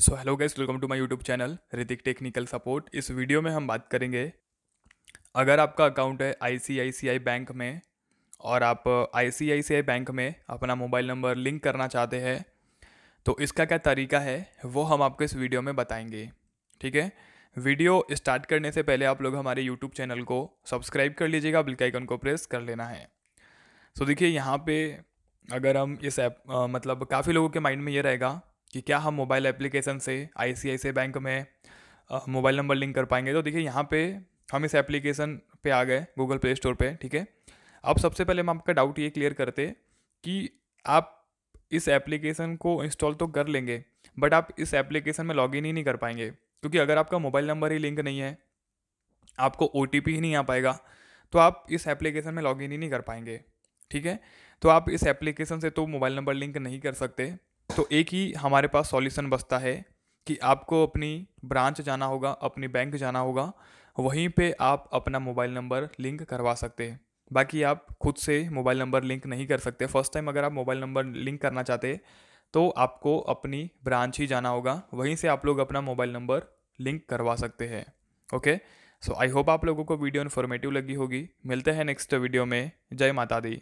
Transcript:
so hello guys welcome to my YouTube channel Hrithik technical support इस video में हम बात करेंगे अगर आपका अकाउंट है आईसीआईसीआई बैंक में और आप आईसीआईसीआई uh, बैंक में अपना मोबाइल नंबर लिंक करना चाहते हैं तो इसका क्या तरीका है वो हम आपको इस वीडियो में बताएंगे ठीक है वीडियो स्टार्ट करने से पहले आप लोग हमारे यूट्यूब चैनल को सब्सक्राइब कर लीजिएगा बिल्काइकन को प्रेस कर लेना है सो देखिए यहाँ पर अगर हम इस ऐप uh, मतलब काफ़ी लोगों के माइंड में ये रहेगा कि क्या हम मोबाइल एप्लीकेशन से आई बैंक में मोबाइल नंबर लिंक कर पाएंगे तो देखिए यहाँ पे हम इस एप्लीकेशन पे आ गए गूगल प्ले स्टोर पे ठीक है अब सबसे पहले हम आपका डाउट ये क्लियर करते कि आप इस एप्लीकेशन को इंस्टॉल तो कर लेंगे बट आप इस एप्लीकेशन में लॉगिन ही नहीं कर पाएंगे क्योंकि अगर आपका मोबाइल नंबर ही लिंक नहीं है आपको ओ ही नहीं आ पाएगा तो आप इस एप्लीकेशन में लॉगिन ही नहीं कर पाएंगे ठीक है तो आप इस एप्लीकेशन से तो मोबाइल नंबर लिंक नहीं कर सकते तो एक ही हमारे पास सॉल्यूशन बचता है कि आपको अपनी ब्रांच जाना होगा अपनी बैंक जाना होगा वहीं पे आप अपना मोबाइल नंबर लिंक करवा सकते हैं बाकी आप खुद से मोबाइल नंबर लिंक नहीं कर सकते फर्स्ट टाइम अगर आप मोबाइल नंबर लिंक करना चाहते तो आपको अपनी ब्रांच ही जाना होगा वहीं से आप लोग अपना मोबाइल नंबर लिंक करवा सकते हैं ओके सो आई होप आप लोगों को वीडियो इन्फॉर्मेटिव लगी होगी मिलते हैं नेक्स्ट वीडियो में जय माता दी